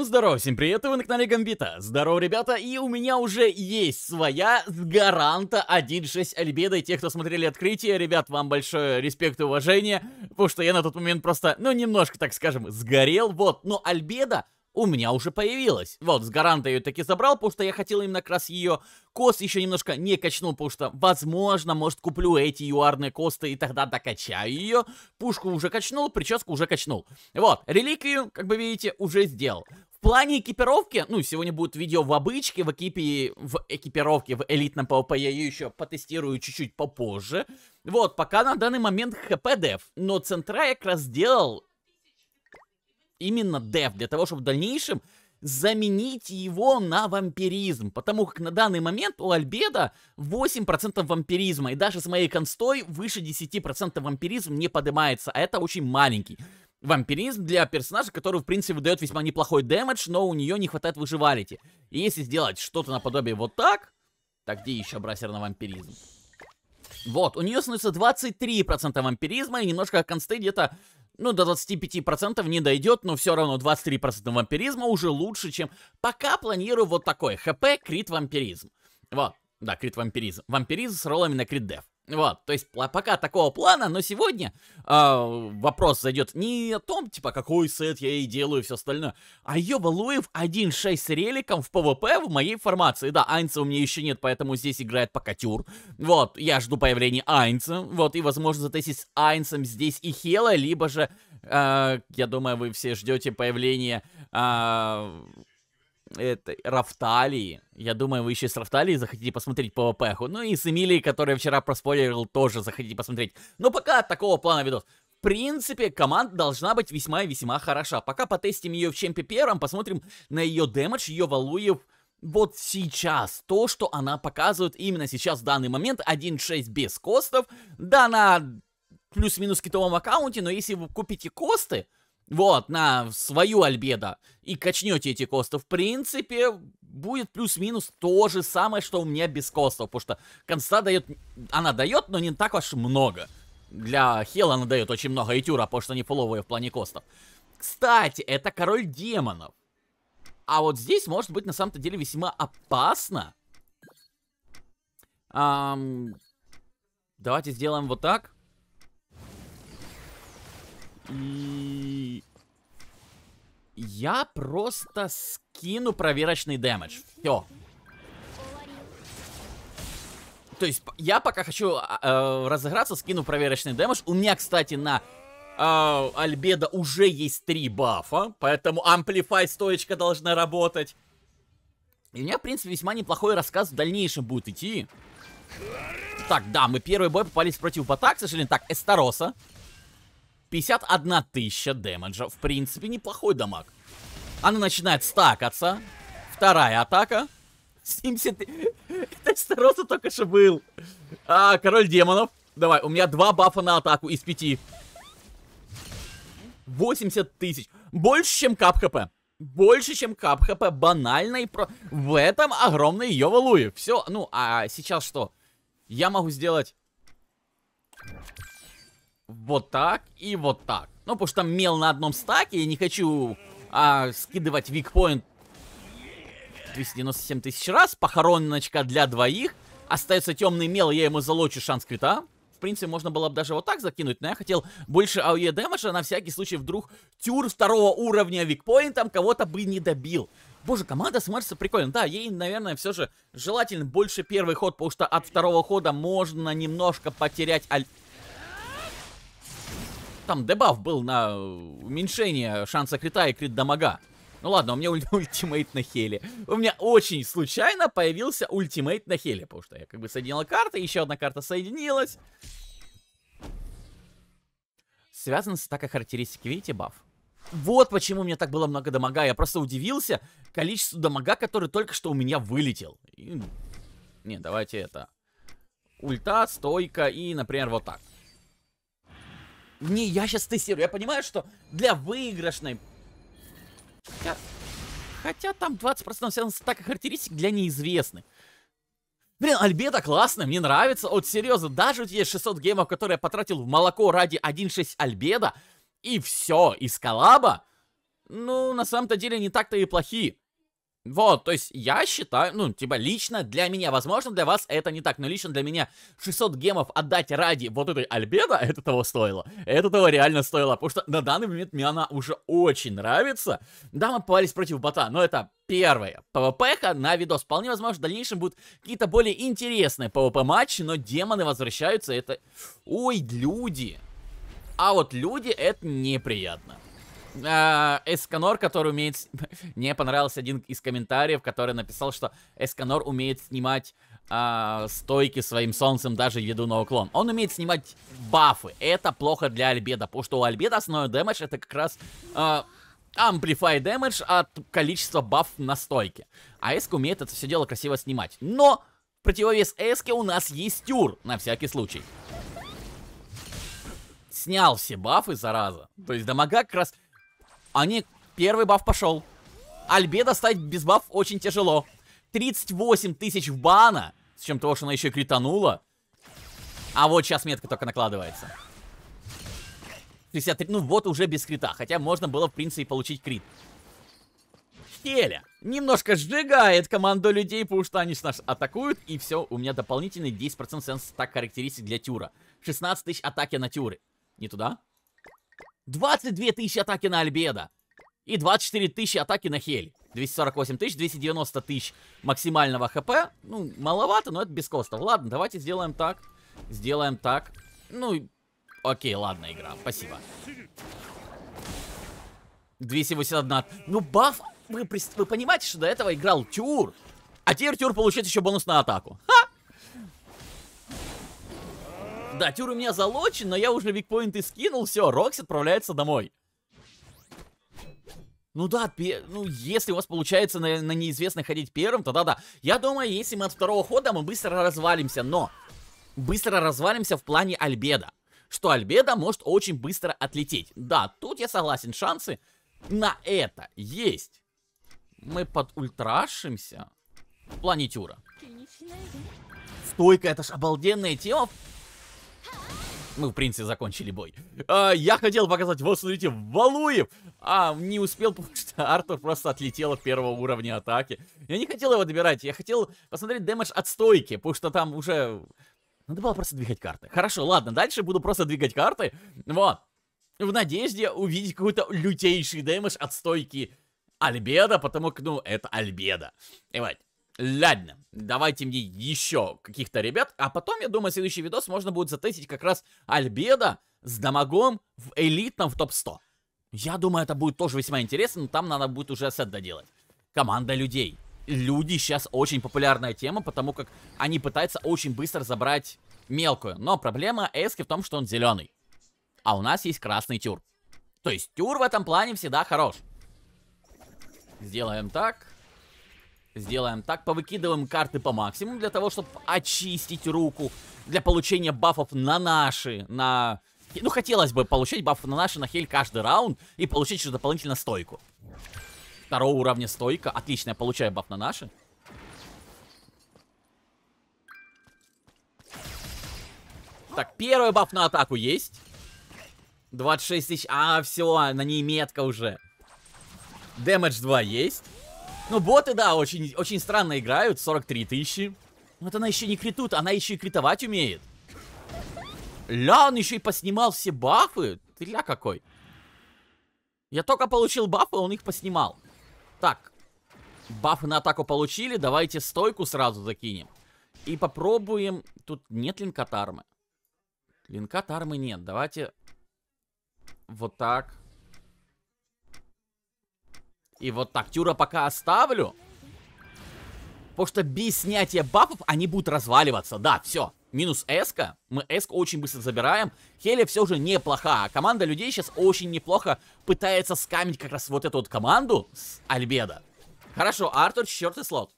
Всем здоров, всем привет, вы на канале Гамбита. Здорово, ребята, и у меня уже есть своя гаранта 1.6 Альбеда, и те, кто смотрели открытие, ребят, вам большое респект и уважение, потому что я на тот момент просто, ну, немножко, так скажем, сгорел, вот, но Альбеда у меня уже появилась. Вот, с гаранта ее таки забрал, потому что я хотел именно как раз ее кост еще немножко не качнул, потому что, возможно, может, куплю эти юарные косты и тогда докачаю ее. Пушку уже качнул, прическу уже качнул. Вот, реликвию, как бы видите, уже сделал. В плане экипировки, ну, сегодня будут видео в обычке, в экипе, в экипировке, в элитном ПВП я ее еще потестирую чуть-чуть попозже. Вот, пока на данный момент хп деф, но центра я как раз сделал именно деф, для того, чтобы в дальнейшем заменить его на вампиризм, потому как на данный момент у Альбеда 8% вампиризма, и даже с моей констой выше 10% вампиризм не поднимается, а это очень маленький вампиризм для персонажа, который, в принципе, выдает весьма неплохой дэмэдж, но у нее не хватает выживалити. И если сделать что-то наподобие вот так, так где еще брасер на вампиризм? Вот, у нее становится 23% вампиризма, и немножко консты где-то, ну, до 25% не дойдет, но все равно 23% вампиризма уже лучше, чем... Пока планирую вот такой, хп, крит, вампиризм. Вот, да, крит, вампиризм. Вампиризм с роллами на крит деф. Вот, то есть пока такого плана, но сегодня э, вопрос зайдет не о том, типа, какой сет я и делаю и все остальное, а ёба Луев 1 с реликом в ПВП в моей формации. Да, Айнца у меня еще нет, поэтому здесь играет Покатюр. Вот, я жду появления Айнца, вот, и возможно затестить с Айнцем здесь и Хела, либо же, э, я думаю, вы все ждете появления... Э, это, Рафталии. Я думаю, вы еще с Рафталии захотите посмотреть ПВПху. Ну и с Эмилией, которая вчера проспойлерил, тоже захотите посмотреть. Но пока такого плана видос. В принципе, команда должна быть весьма и весьма хороша. Пока потестим ее в чемпе первом, посмотрим на ее дэмэдж, ее валуев вот сейчас, то, что она показывает именно сейчас, в данный момент, 1.6 без костов, да, на плюс-минус китовом аккаунте, но если вы купите косты, вот, на свою альбедо, и качнете эти косты, в принципе, будет плюс-минус то же самое, что у меня без костов, потому что конста дает, она дает, но не так уж много. Для Хела она дает очень много этюра, потому что они половые в плане костов. Кстати, это король демонов. А вот здесь может быть на самом-то деле весьма опасно. Эм, давайте сделаем вот так. И... Я просто скину проверочный дэмэдж. Все. То есть, я пока хочу э, разыграться, скину проверочный дэмэдж. У меня, кстати, на э, а, Альбеда уже есть три бафа, поэтому Amplify стоечка должна работать. И у меня, в принципе, весьма неплохой рассказ в дальнейшем будет идти. Так, да, мы первый бой попались против бота, к сожалению. Так, Эстароса. 51 тысяча демеджа. В принципе, неплохой дамаг. Она начинает стакаться. Вторая атака. 70... Это только что был. А, король демонов. Давай, у меня два бафа на атаку из пяти. 80 тысяч. Больше, чем кап хп. Больше, чем кап хп. Банально и про... В этом огромный ее валуи. Все, ну, а сейчас что? Я могу сделать вот так и вот так. Ну, потому что там мел на одном стаке, я не хочу а, скидывать викпоинт 297 тысяч раз, похороночка для двоих. Остается темный мел, я ему залочу шанс крита. В принципе, можно было бы даже вот так закинуть, но я хотел больше АОЕ дэмэджа, на всякий случай вдруг тюр второго уровня викпоинтом кого-то бы не добил. Боже, команда смотрится прикольно. Да, ей, наверное, все же желательно больше первый ход, потому что от второго хода можно немножко потерять аль там дебаф был на уменьшение шанса крита и крит дамага. Ну ладно, у меня уль ультимейт на хеле. У меня очень случайно появился ультимейт на хеле, потому что я как бы соединил карты, еще одна карта соединилась. Связан с атакой характеристики, видите, баф? Вот почему у меня так было много дамага. Я просто удивился количеству дамага, который только что у меня вылетел. И... Ну, не, давайте это. Ульта, стойка и, например, вот так. Не, я сейчас тестирую. Я понимаю, что для выигрышной... Хотя, хотя там 20% все стака характеристик для неизвестных. Блин, Альбеда классная, мне нравится. Вот серьезно, даже у тебя есть 600 гемов, которые я потратил в молоко ради 1.6 Альбеда, и все, из коллаба, ну, на самом-то деле не так-то и плохие. Вот, то есть я считаю, ну, типа, лично для меня, возможно, для вас это не так, но лично для меня 600 гемов отдать ради вот этой Альбеда, это того стоило. Это того реально стоило, потому что на данный момент мне она уже очень нравится. Да, мы попались против бота, но это первое. ПВП на видос. Вполне возможно, в дальнейшем будут какие-то более интересные ПВП-матчи, но демоны возвращаются, это... Ой, люди! А вот люди, это неприятно. А, Эсканор, который умеет... Мне понравился один из комментариев, который написал, что Эсканор умеет снимать а, стойки своим солнцем даже еду на уклон. Он умеет снимать бафы. Это плохо для Альбеда, потому что у Альбеда основной дэмэдж это как раз... Э, Amplify damage от количества баф на стойке. А Эска умеет это все дело красиво снимать. Но в противовес Эске у нас есть Тюр, на всякий случай снял все бафы, зараза. То есть дамага как раз... Они... Первый баф пошел. Альбе достать без баф очень тяжело. 38 тысяч в бана. С чем того, что она еще и кританула. А вот сейчас метка только накладывается. 63, ну вот уже без крита. Хотя можно было, в принципе, получить крит. Хеля. Немножко сжигает команду людей, потому что они нас атакуют. И все, у меня дополнительный 10% сенс так характеристик для Тюра. 16 тысяч атаки на Тюры. Не туда? 22 тысячи атаки на Альбеда. И 24 тысячи атаки на Хель. 248 тысяч, 290 тысяч максимального хп. Ну, маловато, но это без костов. Ладно, давайте сделаем так. Сделаем так. Ну, окей, ладно, игра. Спасибо. 281. Ну, баф... Вы, вы понимаете, что до этого играл Тюр? А теперь Тюр получит еще бонус на атаку. Ха! Да, тюрь у меня залочен, но я уже викпоинты скинул, все, Рокс отправляется домой. Ну да, ну если у вас получается на, на неизвестно ходить первым, тогда да. Я думаю, если мы от второго хода, мы быстро развалимся, но... Быстро развалимся в плане Альбеда. Что Альбеда может очень быстро отлететь. Да, тут я согласен, шансы на это есть. Мы подультрашимся в плане тюра. Стойка, это ж обалденная тема мы, в принципе, закончили бой. А, я хотел показать, вот, смотрите, Валуев. А, не успел, потому что Артур просто отлетел от первого уровня атаки. Я не хотел его добирать, я хотел посмотреть дэмэдж от стойки, потому что там уже... Надо было просто двигать карты. Хорошо, ладно, дальше буду просто двигать карты. Вот. В надежде увидеть какой-то лютейший дэмэдж от стойки Альбеда, потому что, ну, это Альбеда. Давайте. Ладно, давайте мне еще каких-то ребят, а потом, я думаю, следующий видос можно будет затестить как раз Альбеда с Дамагом в элитном в топ-100. Я думаю, это будет тоже весьма интересно, но там надо будет уже сет доделать. Команда людей. Люди сейчас очень популярная тема, потому как они пытаются очень быстро забрать мелкую. Но проблема Эски в том, что он зеленый. А у нас есть красный тюр. То есть тюр в этом плане всегда хорош. Сделаем так. Сделаем так, повыкидываем карты по максимуму для того, чтобы очистить руку для получения бафов на наши, на... Ну, хотелось бы получить баф на наши, на хель каждый раунд и получить еще дополнительно стойку. Второго уровня стойка. Отлично, я получаю баф на наши. Так, первый баф на атаку есть. 26 тысяч. А, все, на ней метка уже. Дэмэдж 2 есть. Ну, боты, да, очень, очень странно играют. 43 тысячи. Вот она еще не критут, она еще и критовать умеет. Ля, он еще и поснимал все бафы. Ты ля какой. Я только получил бафы, он их поснимал. Так. Бафы на атаку получили. Давайте стойку сразу закинем. И попробуем... Тут нет линка тармы. Линка тармы нет. Давайте... Вот так. И вот так Тюра пока оставлю. Потому что без снятия бафов они будут разваливаться. Да, все. Минус эска. Мы эск очень быстро забираем. Хелия все же неплоха. А команда людей сейчас очень неплохо пытается скамить как раз вот эту вот команду с Альбеда. Хорошо, Артур, четвертый слот.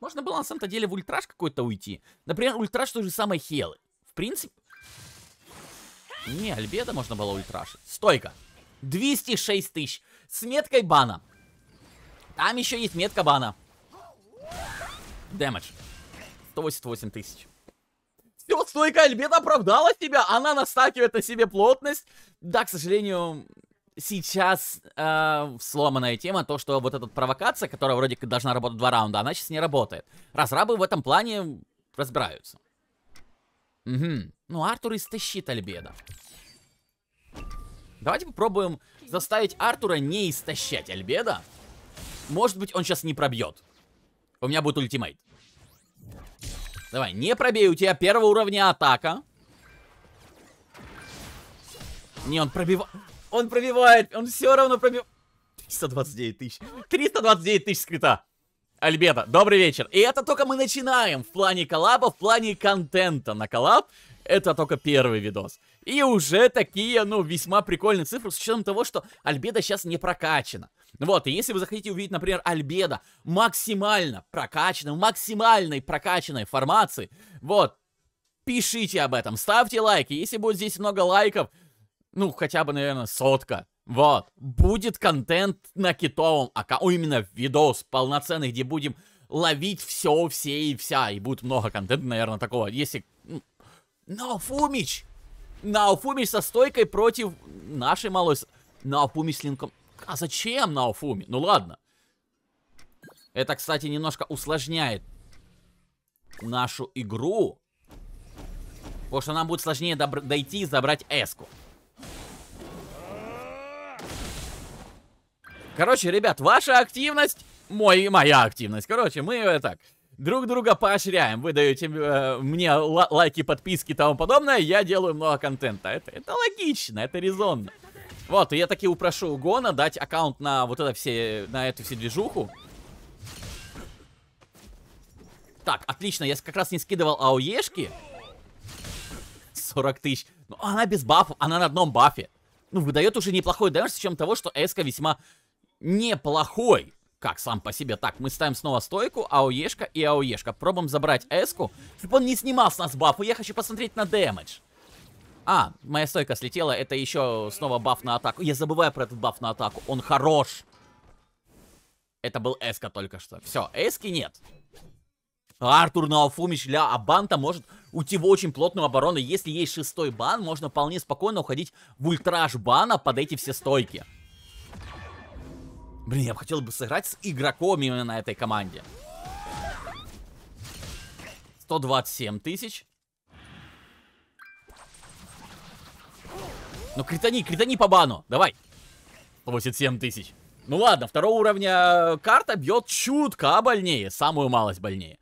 Можно было на самом-то деле в ультраж какой-то уйти. Например, ультраж той же самой Хелы. В принципе... Не, Альбеда можно было ультрашить. Стойка. 206 тысяч. С меткой бана. Там еще есть метка бана. Дэмэдж. 188 тысяч. Все, стойка Альбет оправдала себя. Она настакивает на себе плотность. Да, к сожалению, сейчас э, сломанная тема, то, что вот эта провокация, которая вроде как должна работать два раунда, она сейчас не работает. Разрабы в этом плане разбираются. Угу. Ну, Артур истощит Альбеда. Давайте попробуем заставить Артура не истощать Альбеда. Может быть, он сейчас не пробьет. У меня будет ультимейт. Давай, не пробей, у тебя первого уровня атака. Не, он пробивает. Он пробивает, он все равно пробивает. 329 тысяч. 329 тысяч скрита. Альбета, добрый вечер. И это только мы начинаем в плане коллаба, в плане контента на коллаб. Это только первый видос. И уже такие, ну, весьма прикольные цифры, с учетом того, что Альбеда сейчас не прокачана. Вот, и если вы захотите увидеть, например, Альбеда максимально прокачанной, максимальной прокачанной формации, вот, пишите об этом, ставьте лайки. Если будет здесь много лайков, ну, хотя бы, наверное, сотка, вот, будет контент на китовом аккаунте, именно видос полноценный, где будем ловить все, все и вся, и будет много контента, наверное, такого, если... Ну, но, Фумич! Наофумич со стойкой против нашей малой... Наофумич с линком... А зачем Наофуми? Ну ладно. Это, кстати, немножко усложняет нашу игру. Потому что нам будет сложнее дойти и забрать эску. Короче, ребят, ваша активность, мой, моя активность. Короче, мы э, так... Друг друга поощряем. Вы даете э, мне лайки, подписки и тому подобное. Я делаю много контента. Это, это логично, это резонно. Вот, и я таки упрошу Гона дать аккаунт на вот это все, на эту все движуху. Так, отлично, я как раз не скидывал АОЕшки. 40 тысяч. Ну, она без бафов, она на одном бафе. Ну, выдает уже неплохой дэмэдж, с чем того, что Эска весьма неплохой. Как сам по себе? Так, мы ставим снова стойку, АОЕшка и АОЕшка. Пробуем забрать Эску, чтобы он не снимал с нас баф. Я хочу посмотреть на дэмэдж. А, моя стойка слетела, это еще снова баф на атаку. Я забываю про этот баф на атаку, он хорош. Это был Эска только что. Все, Эски нет. Артур на Науфумич для Абанта может уйти в очень плотную оборону. Если есть шестой бан, можно вполне спокойно уходить в ультраж бана под эти все стойки. Блин, я бы хотел бы сыграть с игроком именно на этой команде. 127 тысяч. Ну, критани, критани по бану. Давай. 187 тысяч. Ну ладно, второго уровня карта бьет чутка больнее. Самую малость больнее.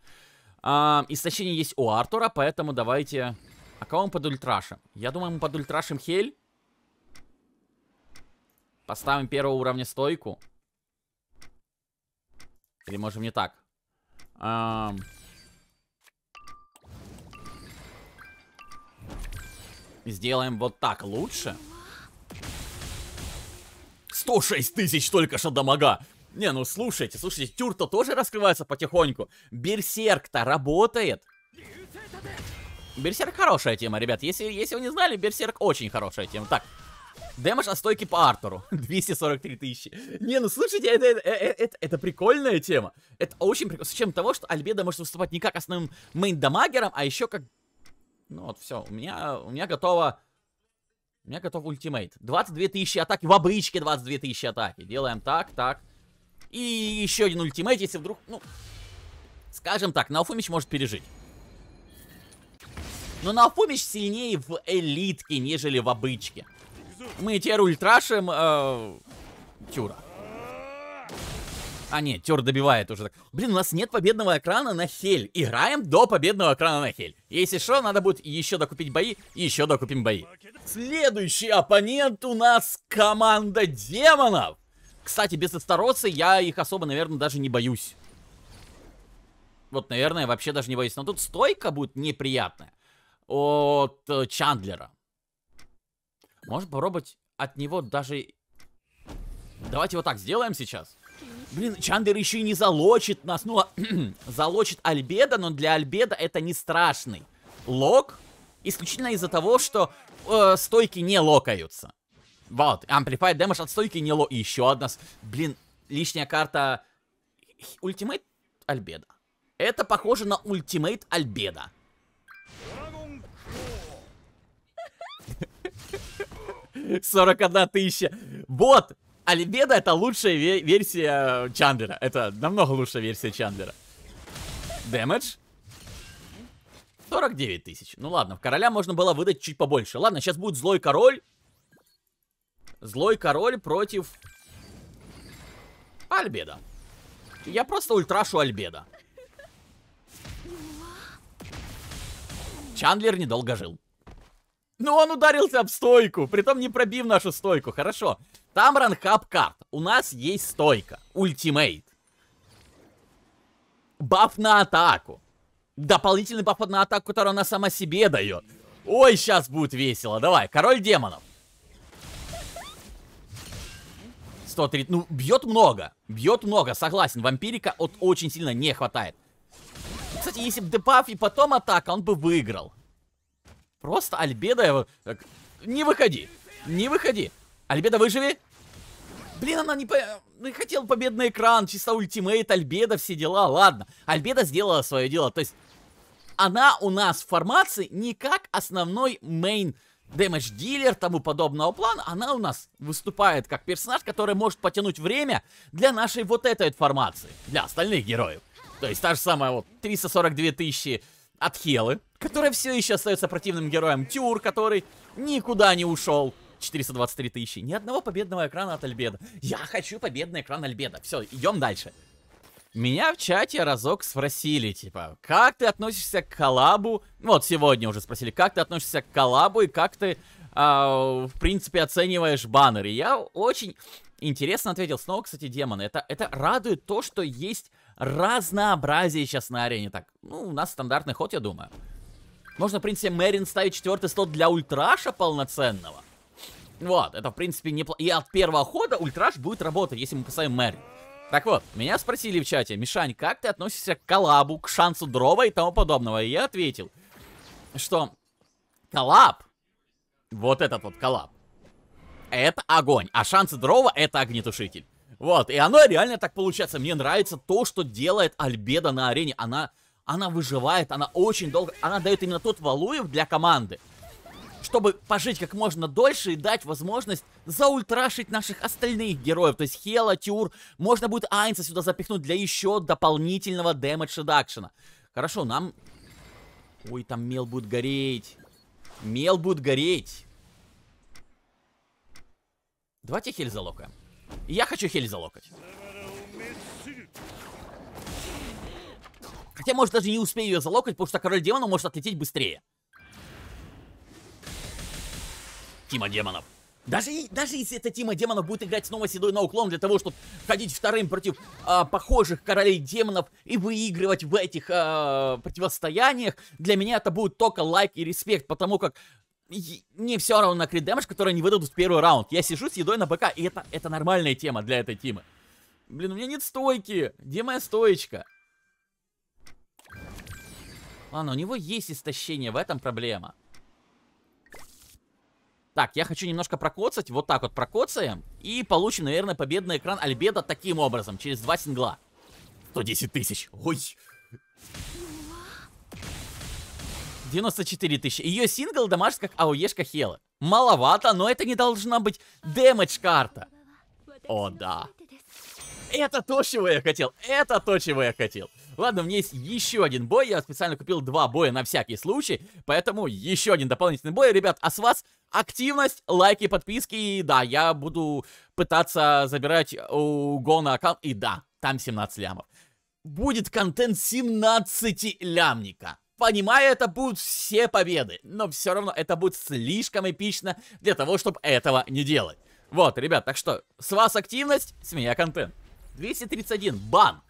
А, истощение есть у Артура, поэтому давайте... А кого мы под ультрашем? Я думаю, мы под ультрашем Хель. Поставим первого уровня стойку. Или, может, не так. Эм... Сделаем вот так лучше. 106 тысяч только что дамага. Не, ну слушайте, слушайте, Тюрто тоже раскрывается потихоньку. Берсерк-то работает. Берсерк хорошая тема, ребят. Если, если вы не знали, Берсерк очень хорошая тема. Так, Демаж от стойки по Артуру. 243 тысячи. Не, ну слушайте, это, это, э, э, это, это прикольная тема. Это очень прикольно. С чем того, что Альбеда может выступать не как основным мейн-дамагером, а еще как... Ну вот, все. У меня, у меня готово... У меня готов ультимейт. 22 тысячи атаки. В обычке 22 тысячи атаки. Делаем так, так. И еще один ультимейт, если вдруг... Ну, скажем так, Науфумич может пережить. Но Науфумич сильнее в элитке, нежели в обычке. Мы теперь ультрашим э, Тюра. А нет, Тюр добивает уже так. Блин, у нас нет победного экрана на Хель. Играем до победного экрана на Хель. Если что, надо будет еще докупить бои, еще докупим бои. Следующий оппонент у нас команда демонов. Кстати, без Эстароса я их особо, наверное, даже не боюсь. Вот, наверное, вообще даже не боюсь. Но тут стойка будет неприятная от э, Чандлера. Может попробовать от него даже... Давайте вот так сделаем сейчас. Блин, Чандер еще и не залочит нас. Ну, а, залочит Альбеда, но для Альбеда это не страшный лок. Исключительно из-за того, что э, стойки не локаются. Вот, Amplified Damage от стойки не ло... И еще одна... Блин, лишняя карта... Ультимейт Альбеда. Это похоже на ультимейт Альбеда. 41 тысяча. Вот! Альбеда это лучшая версия э, Чандлера. Это намного лучшая версия Чандлера. Дэмэдж. 49 тысяч. Ну ладно, в короля можно было выдать чуть побольше. Ладно, сейчас будет злой король. Злой король против... Альбеда. Я просто ультрашу Альбеда. Чандлер недолго жил. Но ну, он ударился об стойку, притом не пробив нашу стойку. Хорошо. Там ранхаб карт. У нас есть стойка. Ультимейт. Баф на атаку. Дополнительный баф на атаку, который она сама себе дает. Ой, сейчас будет весело. Давай, король демонов. 130. Ну, бьет много. Бьет много, согласен. Вампирика от очень сильно не хватает. Кстати, если бы дебаф и потом атака, он бы выиграл. Просто Альбеда... его Не выходи. Не выходи. Альбеда, выживи. Блин, она не, по... не ну, хотела победный экран, чисто ультимейт, Альбеда, все дела. Ладно, Альбеда сделала свое дело. То есть она у нас в формации не как основной мейн дэмэдж дилер тому подобного плана, она у нас выступает как персонаж, который может потянуть время для нашей вот этой формации, для остальных героев. То есть та же самая вот 342 тысячи от Хелы, которая все еще остается противным героем. Тюр, который никуда не ушел. 423 тысячи. Ни одного победного экрана от Альбеда. Я хочу победный экран Альбеда. Все, идем дальше. Меня в чате разок спросили, типа, как ты относишься к коллабу? Вот сегодня уже спросили, как ты относишься к коллабу и как ты, э, в принципе, оцениваешь баннеры. Я очень интересно ответил. Снова, кстати, демон. Это, это радует то, что есть разнообразие сейчас на арене. Так, ну, у нас стандартный ход, я думаю. Можно, в принципе, Мэрин ставить четвертый слот для ультраша полноценного. Вот, это, в принципе, неплохо. И от первого хода ультраш будет работать, если мы поставим Мэрин. Так вот, меня спросили в чате, Мишань, как ты относишься к коллабу, к шансу дрова и тому подобного? И я ответил, что коллаб, вот этот вот коллаб, это огонь, а шансы дрова это огнетушитель. Вот, и оно реально так получается. Мне нравится то, что делает Альбеда на арене. Она, она выживает, она очень долго... Она дает именно тот валуев для команды, чтобы пожить как можно дольше и дать возможность заультрашить наших остальных героев. То есть Хела, Тюр, можно будет Айнса сюда запихнуть для еще дополнительного дэмэдж редакшена. Хорошо, нам... Ой, там мел будет гореть. Мел будет гореть. Давайте хель залокаем. Я хочу хель за Хотя, может, даже не успею ее залокать, потому что король демонов может отлететь быстрее. Тима демонов. Даже, даже если эта Тима демонов будет играть снова седой на уклон для того, чтобы ходить вторым против а, похожих королей демонов и выигрывать в этих а, противостояниях, для меня это будет только лайк и респект, потому как не все равно на крит-дэмэдж, который не выдадут в первый раунд. Я сижу с едой на БК, и это, это нормальная тема для этой темы. Блин, у меня нет стойки. Где моя стоечка? Ладно, у него есть истощение, в этом проблема. Так, я хочу немножко прокоцать, вот так вот прокоцаем. И получим, наверное, победный экран Альбеда таким образом, через два сингла. 110 тысяч. Ой, 94 тысячи. Ее сингл дамажит как АОЕшка Хела. Маловато, но это не должна быть дэмэдж-карта. О, да. Это то, чего я хотел. Это то, чего я хотел. Ладно, у меня есть еще один бой. Я специально купил два боя на всякий случай. Поэтому еще один дополнительный бой. Ребят, а с вас активность, лайки, подписки. И да, я буду пытаться забирать у Гона аккаунт. И да, там 17 лямов. Будет контент 17 лямника понимаю, это будут все победы, но все равно это будет слишком эпично для того, чтобы этого не делать. Вот, ребят, так что, с вас активность, с меня контент. 231, бан.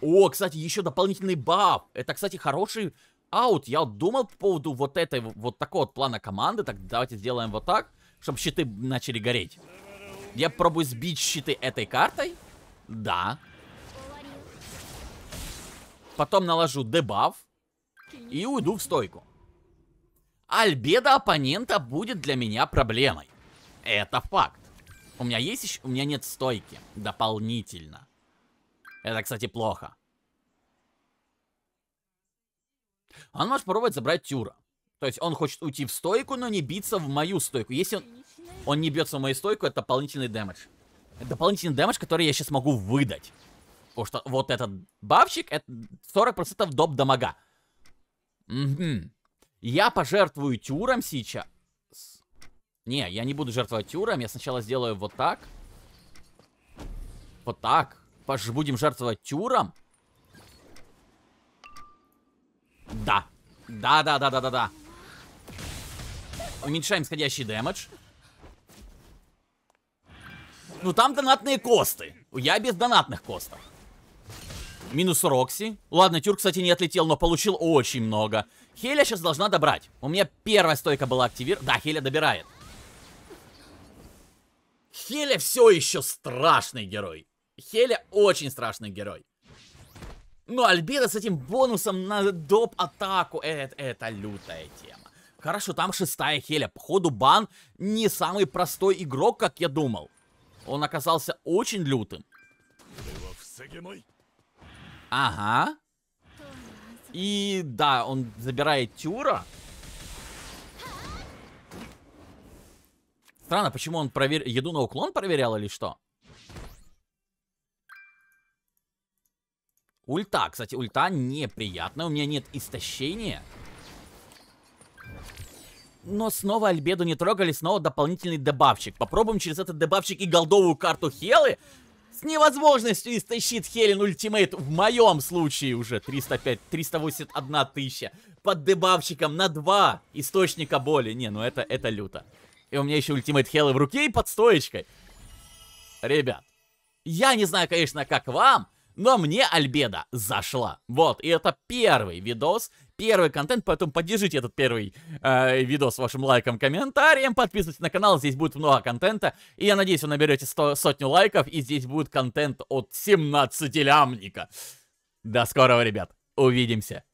О, кстати, еще дополнительный баф. Это, кстати, хороший аут. Я думал по поводу вот этой, вот такого вот плана команды. Так, давайте сделаем вот так, чтобы щиты начали гореть. Я пробую сбить щиты этой картой. Да. Потом наложу дебаф и уйду в стойку. Альбеда оппонента будет для меня проблемой. Это факт. У меня есть еще... У меня нет стойки. Дополнительно. Это, кстати, плохо. Он может попробовать забрать Тюра. То есть он хочет уйти в стойку, но не биться в мою стойку. Если он, он не бьется в мою стойку, это дополнительный дэмэдж. Это дополнительный дэмэдж, который я сейчас могу выдать. Потому что вот этот бабчик, это 40% доп дамага. Угу. Я пожертвую тюром сейчас. Не, я не буду жертвовать тюром. Я сначала сделаю вот так. Вот так. Пож будем жертвовать тюром. Да. Да-да-да-да-да-да. Уменьшаем сходящий дэмэдж. Ну там донатные косты. Я без донатных костов. Минус Рокси. Ладно, Тюр, кстати, не отлетел, но получил очень много. Хеля сейчас должна добрать. У меня первая стойка была активирована. Да, Хеля добирает. Хеля все еще страшный герой. Хеля очень страшный герой. Но ну, Альбеда с этим бонусом на доп-атаку, это, это лютая тема. Хорошо, там шестая Хеля. Походу, бан не самый простой игрок, как я думал. Он оказался очень лютым. Ага. И да, он забирает Тюра. Странно, почему он провер... еду на уклон проверял или что? Ульта, кстати, ульта неприятная. У меня нет истощения. Но снова Альбеду не трогали, снова дополнительный добавчик. Попробуем через этот добавчик и голдовую карту Хелы с невозможностью истощит Хелен ультимейт. В моем случае уже 305, 381 тысяча. Под дебавчиком на два источника боли. Не, ну это, это люто. И у меня еще ультимейт Хелы в руке и под стоечкой. Ребят, я не знаю, конечно, как вам, но мне Альбеда зашла. Вот, и это первый видос, первый контент, поэтому поддержите этот первый э, видос вашим лайком, комментарием, подписывайтесь на канал, здесь будет много контента, и я надеюсь, вы наберете 100, сотню лайков, и здесь будет контент от 17 лямника. До скорого, ребят, увидимся.